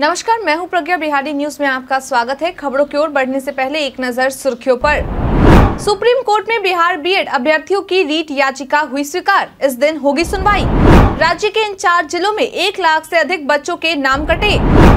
नमस्कार मैं हूं प्रज्ञा बिहारी न्यूज में आपका स्वागत है खबरों की ओर बढ़ने से पहले एक नजर सुर्खियों पर सुप्रीम कोर्ट में बिहार बीएड अभ्यर्थियों की रीट याचिका हुई स्वीकार इस दिन होगी सुनवाई राज्य के इन चार जिलों में एक लाख से अधिक बच्चों के नाम कटे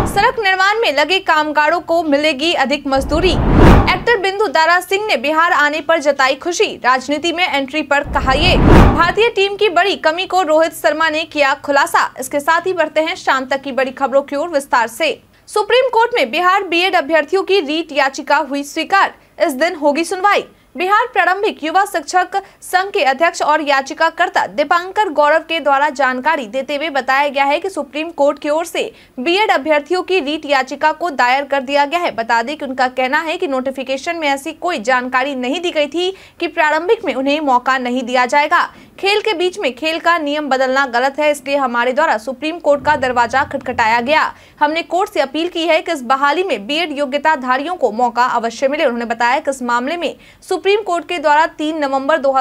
सड़क निर्माण में लगे कामगारों को मिलेगी अधिक मजदूरी एक्टर बिंदु दारा सिंह ने बिहार आने पर जताई खुशी राजनीति में एंट्री पर कहा ये भारतीय टीम की बड़ी कमी को रोहित शर्मा ने किया खुलासा इसके साथ ही बढ़ते हैं शाम तक की बड़ी खबरों की ओर विस्तार से सुप्रीम कोर्ट में बिहार बीएड अभ्यर्थियों की रीट याचिका हुई स्वीकार इस दिन होगी सुनवाई बिहार प्रारंभिक युवा शिक्षक संघ के अध्यक्ष और याचिकाकर्ता दीपांकर गौरव के द्वारा जानकारी देते हुए बताया गया है कि सुप्रीम कोर्ट की ओर से बीएड अभ्यर्थियों की रीट याचिका को दायर कर दिया गया है बता दें कि उनका कहना है कि नोटिफिकेशन में ऐसी कोई जानकारी नहीं दी गई थी कि प्रारंभिक में उन्हें मौका नहीं दिया जाएगा खेल के बीच में खेल का नियम बदलना गलत है इसलिए हमारे द्वारा सुप्रीम कोर्ट का दरवाजा खटखटाया गया हमने कोर्ट से अपील की है कि इस बहाली में बीएड योग्यता धारियों को मौका अवश्य मिले उन्होंने बताया कि इस मामले में सुप्रीम कोर्ट के द्वारा तीन नवम्बर दो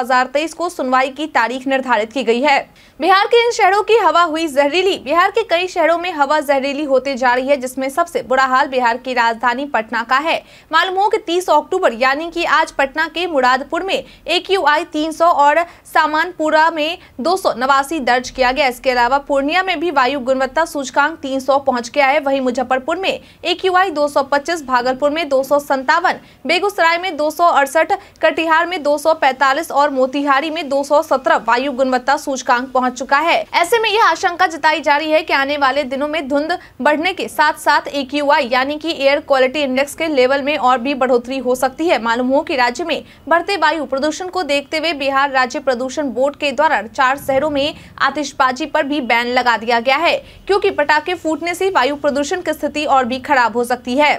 को सुनवाई की तारीख निर्धारित की गई है बिहार के इन शहरों की हवा हुई जहरीली बिहार के कई शहरों में हवा जहरीली होते जा रही है जिसमे सबसे बुरा हाल बिहार की राजधानी पटना का है मालूम हो की तीस अक्टूबर यानी की आज पटना के मुरादपुर में ए क्यू और सामानपुर मधेपुरा में दो दर्ज किया गया इसके अलावा पूर्णिया में भी वायु गुणवत्ता सूचकांक 300 पहुँच गया है वहीं मुजफ्फरपुर में एक यूआई 225 भागलपुर में दो बेगूसराय में दो कटिहार में 245 और मोतिहारी में 217 वायु गुणवत्ता सूचकांक पहुँच चुका है ऐसे में यह आशंका जताई जा रही है की आने वाले दिनों में धुंध बढ़ने के साथ साथ एक यानी की एयर क्वालिटी इंडेक्स के लेवल में और भी बढ़ोतरी हो सकती है मालूम हो की राज्य में बढ़ते वायु प्रदूषण को देखते हुए बिहार राज्य प्रदूषण बोर्ड के द्वारा चार शहरों में आतिशबाजी पर भी बैन लगा दिया गया है क्योंकि पटाखे फूटने से वायु प्रदूषण की स्थिति और भी खराब हो सकती है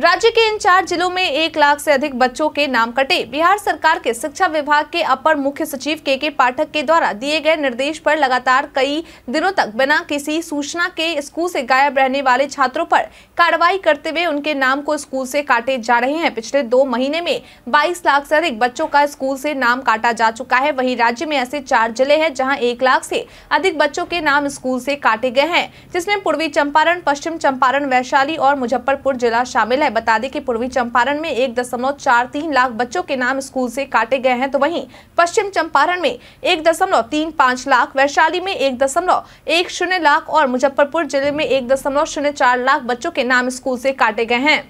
राज्य के इन चार जिलों में एक लाख से अधिक बच्चों के नाम कटे बिहार सरकार के शिक्षा विभाग के अपर मुख्य सचिव के के पाठक के द्वारा दिए गए निर्देश पर लगातार कई दिनों तक बिना किसी सूचना के स्कूल से गायब रहने वाले छात्रों पर कार्रवाई करते हुए उनके नाम को स्कूल से काटे जा रहे हैं पिछले दो महीने में बाईस लाख से अधिक बच्चों का स्कूल से नाम काटा जा चुका है वही राज्य में ऐसे चार जिले है जहाँ एक लाख से अधिक बच्चों के नाम स्कूल से काटे गए हैं जिसमें पूर्वी चंपारण पश्चिम चंपारण वैशाली और मुजफ्फरपुर जिला शामिल है है बता दें कि पूर्वी चंपारण में एक दशमलव चार तीन लाख बच्चों के नाम स्कूल से काटे गए हैं तो वहीं पश्चिम चंपारण में एक दशमलव तीन पाँच लाख वैशाली में एक दशमलव एक शून्य लाख और मुजफ्फरपुर जिले में एक दशमलव शून्य चार लाख बच्चों के नाम स्कूल से काटे गए हैं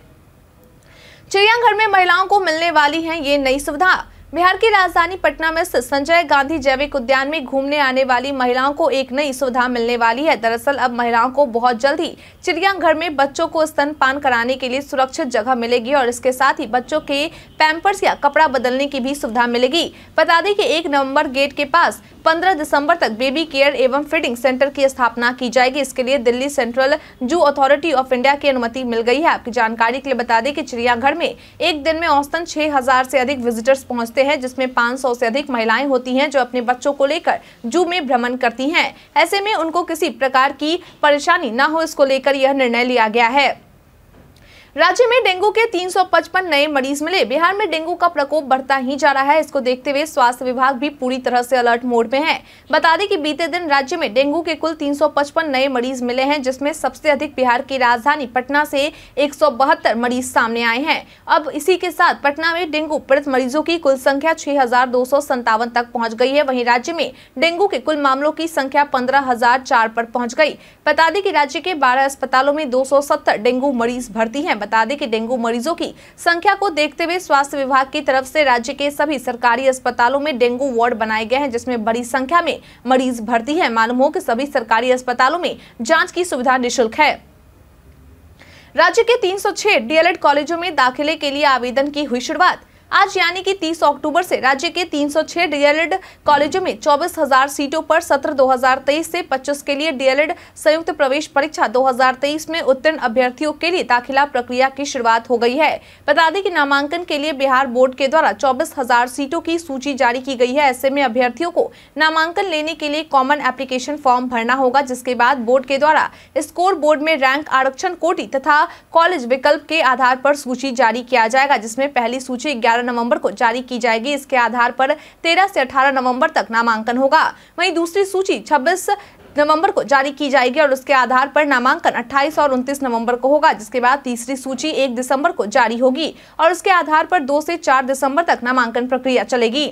चिड़ियाघर में महिलाओं को मिलने वाली है ये नई सुविधा बिहार की राजधानी पटना में स्थित संजय गांधी जैविक उद्यान में घूमने आने वाली महिलाओं को एक नई सुविधा मिलने वाली है दरअसल अब महिलाओं को बहुत जल्द ही चिड़ियाघर में बच्चों को स्तनपान कराने के लिए सुरक्षित जगह मिलेगी और इसके साथ ही बच्चों के पैम्पर्स या कपड़ा बदलने की भी सुविधा मिलेगी बता दें कि एक नवम्बर गेट के पास पंद्रह दिसंबर तक बेबी केयर एवं फीडिंग सेंटर की स्थापना की जाएगी इसके लिए Delhi central zoo authority of India की अनुमति मिल गई है आपकी जानकारी के लिए बता दें कि चिड़ियाघर में एक दिन में औसतन छह से अधिक विजिटर्स पहुँचते सकते हैं जिसमें 500 से अधिक महिलाएं होती हैं जो अपने बच्चों को लेकर जू में भ्रमण करती हैं ऐसे में उनको किसी प्रकार की परेशानी न हो इसको लेकर यह निर्णय लिया गया है राज्य में डेंगू के 355 नए मरीज मिले बिहार में डेंगू का प्रकोप बढ़ता ही जा रहा है इसको देखते हुए स्वास्थ्य विभाग भी पूरी तरह से अलर्ट मोड में है बता दें कि बीते दिन राज्य में डेंगू के कुल 355 नए मरीज मिले हैं जिसमें सबसे अधिक बिहार की राजधानी पटना से एक मरीज सामने आए हैं अब इसी के साथ पटना में डेंगू पीड़ित मरीजों की कुल संख्या छह तक पहुँच गई है वही राज्य में डेंगू के कुल मामलों की संख्या पंद्रह पर पहुँच गयी बता दें की राज्य के बारह अस्पतालों में दो डेंगू मरीज भर्ती है बता दें कि डेंगू मरीजों की संख्या को देखते हुए स्वास्थ्य विभाग की तरफ से राज्य के सभी सरकारी अस्पतालों में डेंगू वार्ड बनाए गए हैं जिसमें बड़ी संख्या में मरीज भर्ती है मालूम हो कि सभी सरकारी अस्पतालों में जाँच की सुविधा निःशुल्क है राज्य के 306 डीएलएड कॉलेजों में दाखिले के लिए आवेदन की हुई शुरुआत आज यानी कि 30 अक्टूबर से राज्य के 306 डीएलएड कॉलेजों में 24,000 सीटों पर सत्र 2023 से 25 के लिए डीएलएड संयुक्त प्रवेश परीक्षा 2023 में उत्तीर्ण अभ्यर्थियों के लिए दाखिला प्रक्रिया की शुरुआत हो गई है बता दें कि नामांकन के लिए बिहार बोर्ड के द्वारा 24,000 सीटों की सूची जारी की गई है ऐसे में अभ्यर्थियों को नामांकन लेने के लिए कॉमन एप्लीकेशन फॉर्म भरना होगा जिसके बाद बोर्ड के द्वारा स्कोर बोर्ड में रैंक आरक्षण कोटी तथा कॉलेज विकल्प के आधार पर सूची जारी किया जाएगा जिसमें पहली सूची ग्यारह 11 नवंबर को जारी की जाएगी इसके आधार पर 13 से 18 नवंबर तक नामांकन होगा वहीं दूसरी सूची 26 नवंबर को जारी की जाएगी और उसके आधार पर नामांकन 28 और 29 नवंबर को होगा जिसके बाद तीसरी सूची 1 दिसंबर को जारी होगी और उसके आधार पर 2 से 4 दिसंबर तक नामांकन प्रक्रिया चलेगी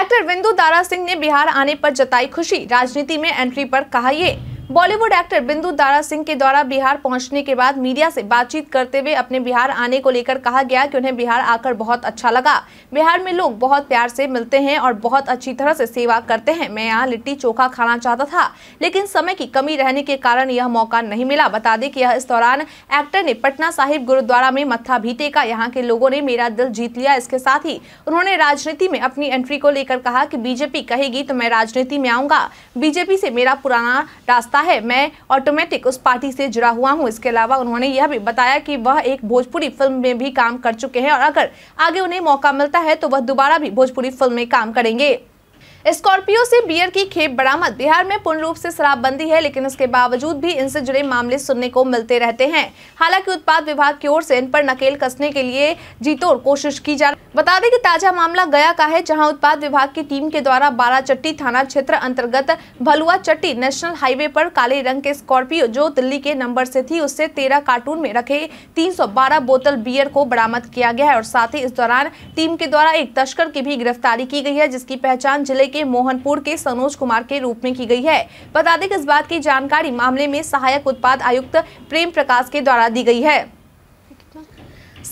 एक्टर विंदु दारा सिंह ने बिहार आने पर जताई खुशी राजनीति में एंट्री पर कहा ये बॉलीवुड एक्टर बिंदु दारा सिंह के द्वारा बिहार पहुंचने के बाद मीडिया से बातचीत करते हुए अपने बिहार आने को लेकर कहा गया कि उन्हें बिहार आकर बहुत अच्छा लगा बिहार में लोग बहुत प्यार से मिलते हैं और बहुत अच्छी तरह से सेवा करते हैं मैं यहाँ लिट्टी चोखा खाना चाहता था लेकिन समय की कमी रहने के कारण यह मौका नहीं मिला बता दें कि यह इस दौरान एक्टर ने पटना साहिब गुरुद्वारा में मत्था भी टेका यहाँ के लोगों ने मेरा दिल जीत लिया इसके साथ ही उन्होंने राजनीति में अपनी एंट्री को लेकर कहा कि बीजेपी कहेगी तो मैं राजनीति में आऊंगा बीजेपी से मेरा पुराना रास्ता रास्ता है मैं ऑटोमेटिक उस पार्टी से जुड़ा हुआ हूँ इसके अलावा उन्होंने यह भी बताया कि वह एक भोजपुरी फिल्म में भी काम कर चुके हैं और अगर आगे उन्हें मौका मिलता है तो वह दोबारा भी भोजपुरी फिल्म में काम करेंगे स्कॉर्पियो से बियर की खेप बरामद बिहार में पूर्ण रूप से शराबबंदी है लेकिन इसके बावजूद भी इनसे जुड़े मामले सुनने को मिलते रहते हैं हालांकि उत्पाद विभाग की ओर से इन पर नकेल कसने के लिए जीतोड़ कोशिश की जा रही बता दें कि ताजा मामला गया का है जहां उत्पाद विभाग की टीम के द्वारा बाराचट्टी थाना क्षेत्र अंतर्गत भलुआ चट्टी नेशनल हाईवे पर काले रंग के स्कॉर्पियो जो दिल्ली के नंबर से थी उससे तेरह कार्टून में रखे 312 बोतल बियर को बरामद किया गया है और साथ ही इस दौरान टीम के द्वारा एक तस्कर की भी गिरफ्तारी की गई है जिसकी पहचान जिले के मोहनपुर के सनोज कुमार के रूप में की गई है बता दें कि इस बात की जानकारी मामले में सहायक उत्पाद आयुक्त प्रेम प्रकाश के द्वारा दी गई है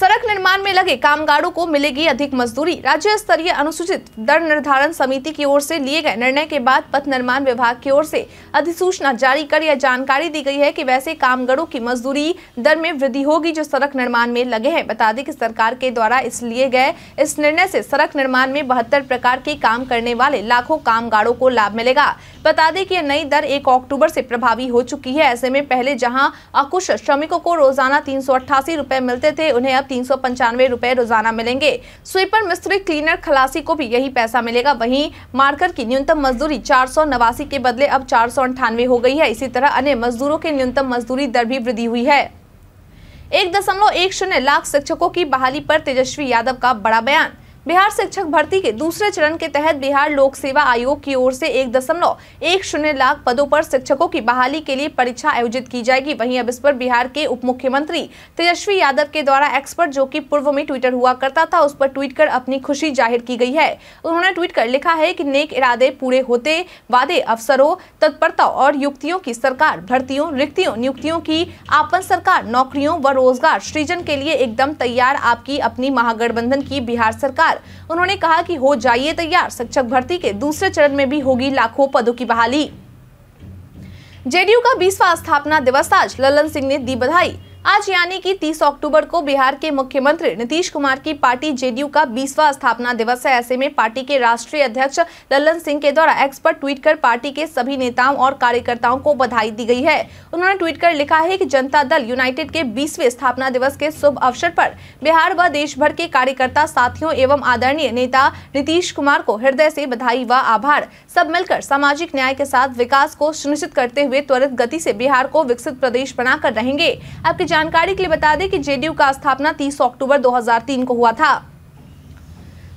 सड़क निर्माण में लगे कामगारों को मिलेगी अधिक मजदूरी राज्य स्तरीय अनुसूचित दर निर्धारण समिति की ओर से लिए गए निर्णय के बाद पथ निर्माण विभाग की ओर से अधिसूचना जारी कर यह जानकारी दी गई है कि वैसे कामगारों की मजदूरी दर में वृद्धि होगी जो सड़क निर्माण में लगे हैं बता दें कि सरकार के द्वारा इस लिए गए इस निर्णय से सड़क निर्माण में बहत्तर प्रकार के काम करने वाले लाखों कामगारों को लाभ मिलेगा बता दें कि यह नई दर एक अक्टूबर से प्रभावी हो चुकी है ऐसे में पहले जहाँ अकुश श्रमिकों को रोजाना तीन रुपए मिलते थे उन्हें अब तीन रुपए रोजाना मिलेंगे स्वीपर मिस्त्री क्लीनर खलासी को भी यही पैसा मिलेगा वहीं मार्कर की न्यूनतम मजदूरी चार सौ नवासी के बदले अब चार सौ अंठानवे हो गई है इसी तरह अन्य मजदूरों की न्यूनतम मजदूरी दर भी वृद्धि हुई है एक दशमलव एक शून्य लाख शिक्षकों की बहाली पर तेजस्वी यादव का बड़ा बयान बिहार शिक्षक भर्ती के दूसरे चरण के तहत बिहार लोक सेवा आयोग की ओर से एक दशमलव एक शून्य लाख पदों पर शिक्षकों की बहाली के लिए परीक्षा आयोजित की जाएगी वहीं अब इस पर बिहार के उप मुख्यमंत्री तेजस्वी यादव के द्वारा एक्सपर्ट जो कि पूर्व में ट्विटर हुआ करता था उस पर ट्वीट कर अपनी खुशी जाहिर की गई है उन्होंने ट्वीट कर लिखा है की नेक इरादे पूरे होते वादे अवसरों तत्परता और युक्तियों की सरकार भर्तियों रिक्तियों नियुक्तियों की आपन सरकार नौकरियों व रोजगार सृजन के लिए एकदम तैयार आपकी अपनी महागठबंधन की बिहार सरकार तैयार उन्होंने कहा कि हो जाइए तैयार शिक्षक भर्ती के दूसरे चरण में भी होगी लाखों पदों की बहाली जेडीयू का बीसवा स्थापना दिवस आज ललन सिंह ने दी बधाई आज यानी कि 30 अक्टूबर को बिहार के मुख्यमंत्री नीतीश कुमार की पार्टी जेडीयू का 20वां स्थापना दिवस है ऐसे में पार्टी के राष्ट्रीय अध्यक्ष ललन सिंह के द्वारा एक्स पर ट्वीट कर पार्टी के सभी नेताओं और कार्यकर्ताओं को बधाई दी गई है उन्होंने ट्वीट कर लिखा है कि जनता दल यूनाइटेड के बीसवे स्थापना दिवस के शुभ अवसर पर बिहार व देश भर के कार्यकर्ता साथियों एवं आदरणीय नेता नीतीश कुमार को हृदय से बधाई व आभार सब मिलकर सामाजिक न्याय के साथ विकास को सुनिश्चित करते हुए त्वरित गति से बिहार को विकसित प्रदेश बनाकर रहेंगे आपके जानकारी के लिए बता दें कि जेडीयू का स्थापना 30 अक्टूबर 2003 को हुआ था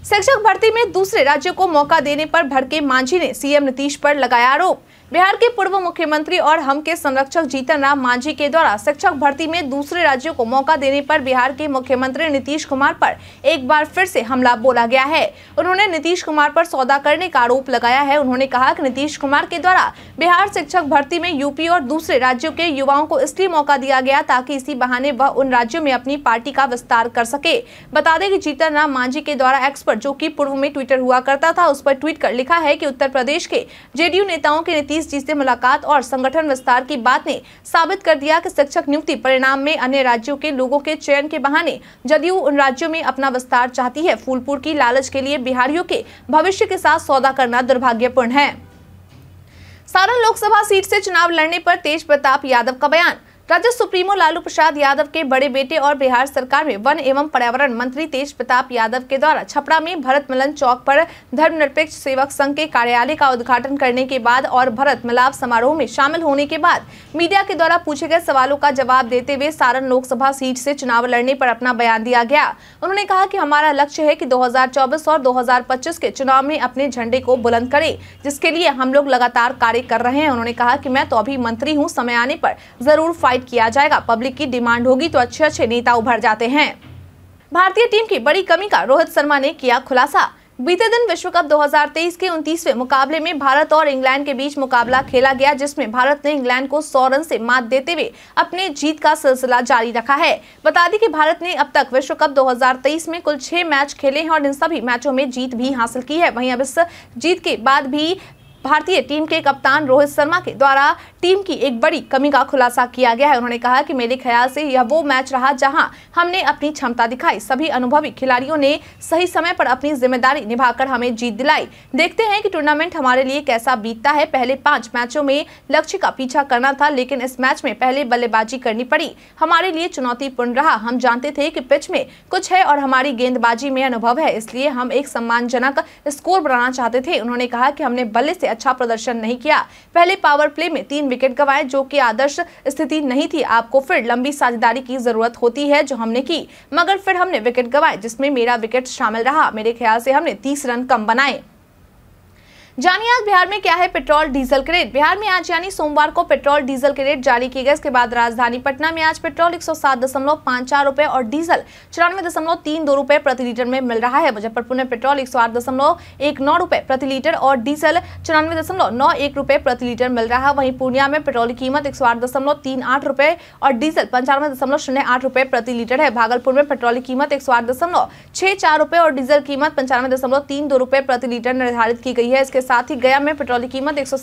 शिक्षक भर्ती में दूसरे राज्यों को मौका देने पर भड़के मांझी ने सीएम नीतीश पर लगाया आरोप बिहार के पूर्व मुख्यमंत्री और हम के संरक्षक जीतन राम मांझी के द्वारा शिक्षक भर्ती में दूसरे राज्यों को मौका देने पर बिहार के मुख्यमंत्री नीतीश कुमार पर एक बार फिर से हमला बोला गया है उन्होंने नीतीश कुमार पर सौदा करने का आरोप लगाया है उन्होंने कहा कि नीतीश कुमार के द्वारा बिहार शिक्षक भर्ती में यूपी और दूसरे राज्यों के युवाओं को इसलिए मौका दिया गया ताकि इसी बहाने वह उन राज्यों में अपनी पार्टी का विस्तार कर सके बता दें की जीतन राम मांझी के द्वारा एक्सपर्ट जो की पूर्व में ट्विटर हुआ करता था उस पर ट्वीट कर लिखा है की उत्तर प्रदेश के जेडीयू नेताओं के नीतीश तीस चीजें मुलाकात और संगठन विस्तार की बात ने साबित कर दिया कि शिक्षक नियुक्ति परिणाम में अन्य राज्यों के लोगों के चयन के बहाने जदयू उन राज्यों में अपना विस्तार चाहती है फूलपुर की लालच के लिए बिहारियों के भविष्य के साथ सौदा करना दुर्भाग्यपूर्ण है सारण लोकसभा सीट से चुनाव लड़ने पर तेज प्रताप यादव का बयान राज्य सुप्रीमो लालू प्रसाद यादव के बड़े बेटे और बिहार सरकार में वन एवं पर्यावरण मंत्री तेज प्रताप यादव के द्वारा छपरा में भरत मिलन चौक पर धर्मनिरपेक्ष सेवक संघ के कार्यालय का उद्घाटन करने के बाद और भरत मिलाप समारोह में शामिल होने के बाद मीडिया के द्वारा पूछे गए सवालों का जवाब देते हुए सारण लोकसभा सीट से चुनाव लड़ने पर अपना बयान दिया गया उन्होंने कहा की हमारा लक्ष्य है की दो और दो के चुनाव में अपने झंडे को बुलंद करे जिसके लिए हम लोग लगातार कार्य कर रहे हैं उन्होंने कहा की मैं तो अभी मंत्री हूँ समय आने पर जरूर फाइट प्रोवाइड किया जाएगा पब्लिक की डिमांड होगी तो अच्छे अच्छे नेता उभर जाते हैं भारतीय टीम की बड़ी कमी का रोहित शर्मा ने किया खुलासा बीते दिन विश्व कप 2023 के उनतीसवे मुकाबले में भारत और इंग्लैंड के बीच मुकाबला खेला गया जिसमें भारत ने इंग्लैंड को सौ रन से मात देते हुए अपने जीत का सिलसिला जारी रखा है बता दें कि भारत ने अब तक विश्व कप 2023 में कुल छह मैच खेले हैं और इन सभी मैचों में जीत भी हासिल की है वहीं अब इस जीत के बाद भी भारतीय टीम के कप्तान रोहित शर्मा के द्वारा टीम की एक बड़ी कमी का खुलासा किया गया है उन्होंने कहा कि मेरे ख्याल से यह वो मैच रहा जहां हमने अपनी क्षमता दिखाई सभी अनुभवी खिलाड़ियों ने सही समय पर अपनी जिम्मेदारी निभाकर हमें जीत दिलाई देखते हैं कि टूर्नामेंट हमारे लिए कैसा बीतता है पहले पांच मैचों में लक्ष्य का पीछा करना था लेकिन इस मैच में पहले बल्लेबाजी करनी पड़ी हमारे लिए चुनौतीपूर्ण रहा हम जानते थे की पिच में कुछ है और हमारी गेंदबाजी में अनुभव है इसलिए हम एक सम्मानजनक स्कोर बनाना चाहते थे उन्होंने कहा की हमने बल्ले से अच्छा प्रदर्शन नहीं किया पहले पावर प्ले में तीन विकेट गवाए जो कि आदर्श स्थिति नहीं थी आपको फिर लंबी साझेदारी की जरूरत होती है जो हमने की मगर फिर हमने विकेट गवाए जिसमें मेरा विकेट शामिल रहा मेरे ख्याल से हमने तीस रन कम बनाए जानिए आज बिहार में क्या है पेट्रोल डीजल के रेट बिहार में आज यानी सोमवार को पेट्रोल डीजल के रेट जारी किए गए इसके बाद राजधानी पटना में आज पेट्रोल एक रुपए और डीजल चौरानवे दशमलव तीन दो रुपए प्रति लीटर में मिल रहा है मुजफ्फरपुर में पेट्रोल एक सौ रुपए प्रति लीटर और डीजल चौरानवे रुपए प्रति लीटर मिल रहा है वहीं पूर्णिया में पेट्रोल की कीमत एक रुपए और डीजल पंचानवे रुपए प्रति लीटर है भागलपुर में पेट्रोल की कीमत एक रुपए और डीजल कीमत पंचानवे रुपए प्रति लीटर निर्धारित की गई है इसके साथ ही गया में पेट्रोल की कीमत एक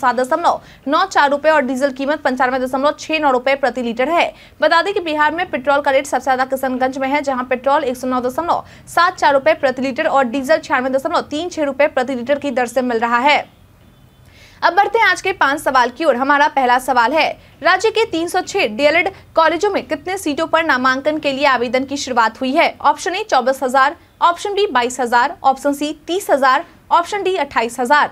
रुपए और डीजल कीमत पंचानवे दशमलव छह नौ रुपए प्रति लीटर है बता दें कि बिहार में पेट्रोल का रेट सबसे ज्यादा किशनगंज में है जहां पेट्रोल एक सौ प्रति लीटर और डीजल छियानवे दशमलव प्रति लीटर की दर से मिल रहा है अब बढ़ते हैं आज के पांच सवाल की ओर हमारा पहला सवाल है राज्य के 306 डीएलएड कॉलेजों में कितने सीटों पर नामांकन के लिए आवेदन की शुरुआत हुई है ऑप्शन ए चौबीस हजार ऑप्शन बी बाईस हजार ऑप्शन सी तीस हजार ऑप्शन डी अट्ठाईस हजार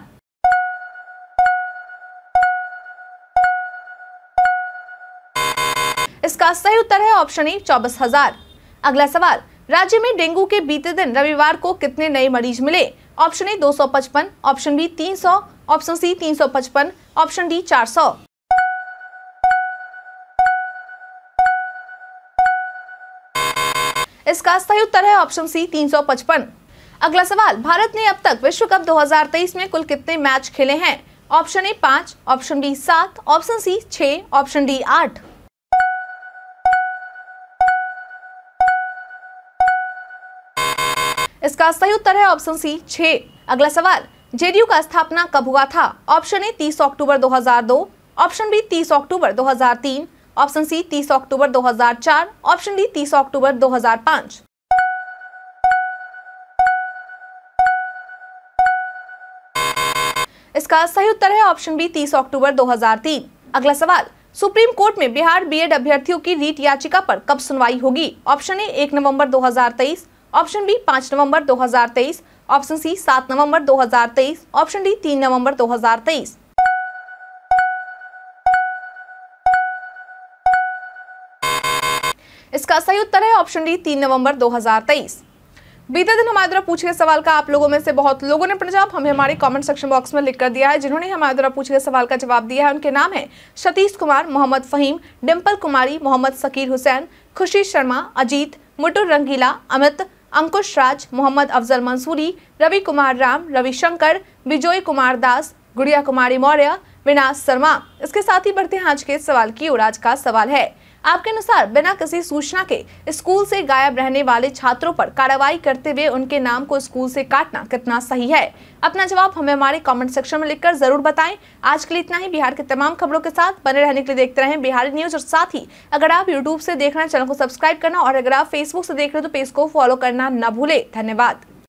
इसका सही उत्तर है ऑप्शन ए चौबीस हजार अगला सवाल राज्य में डेंगू के बीते दिन रविवार को कितने नए मरीज मिले option A 255, option B 300, option C 355, option D 400। इसका सही उत्तर है ऑप्शन सी 355। अगला सवाल भारत ने अब तक विश्व कप 2023 में कुल कितने मैच खेले हैं ऑप्शन ए पांच ऑप्शन बी सात ऑप्शन सी छह ऑप्शन डी आठ इसका सही उत्तर है ऑप्शन सी छह अगला सवाल जेडीयू का स्थापना कब हुआ था ऑप्शन ए 30 अक्टूबर 2002 ऑप्शन बी 30 अक्टूबर 2003 ऑप्शन सी 30 अक्टूबर 2004 ऑप्शन डी 30 अक्टूबर 2005 इसका सही उत्तर है ऑप्शन बी 30 अक्टूबर 2003 अगला सवाल सुप्रीम कोर्ट में बिहार बीएड अभ्यर्थियों की रीट याचिका पर कब सुनवाई होगी ऑप्शन ए 1 नवंबर ऑप्शन बी पांच नवंबर 2023 ऑप्शन सी सात नवंबर 2023 ऑप्शन डी तीन नवंबर 2023 इसका सही उत्तर है ऑप्शन डी तीन नवंबर 2023 बीते दिन हमारे द्वारा पूछे गए सवाल का आप लोगों में से बहुत लोगों ने पंजाब हमें हमारे कमेंट सेक्शन बॉक्स में लिख कर दिया है जिन्होंने हमारे द्वारा पूछे गए सवाल का जवाब दिया है उनके नाम है सतीश कुमार मोहम्मद फहीम डिम्पल कुमारी मोहम्मद सकीर हुसैन खुशी शर्मा अजीत मुटुर रंगीला अमित अंकुश राज मोहम्मद अफजल मंसूरी रवि कुमार राम रविशंकर विजोय कुमार दास गुड़िया कुमारी मौर्य विनाश शर्मा इसके साथ ही बढ़ते हैं आज के सवाल की ओर आज का सवाल है आपके अनुसार बिना किसी सूचना के स्कूल से गायब रहने वाले छात्रों पर कार्रवाई करते हुए उनके नाम को स्कूल से काटना कितना सही है अपना जवाब हमें हमारे कमेंट सेक्शन में लिखकर जरूर बताएं आज के लिए इतना ही बिहार के तमाम खबरों के साथ बने रहने के लिए देखते रहें बिहारी न्यूज और साथ ही अगर आप यूट्यूब से देख रहे हैं चैनल को सब्सक्राइब करना और अगर आप फेसबुक से देख रहे हो तो पेज को फॉलो करना न भूले धन्यवाद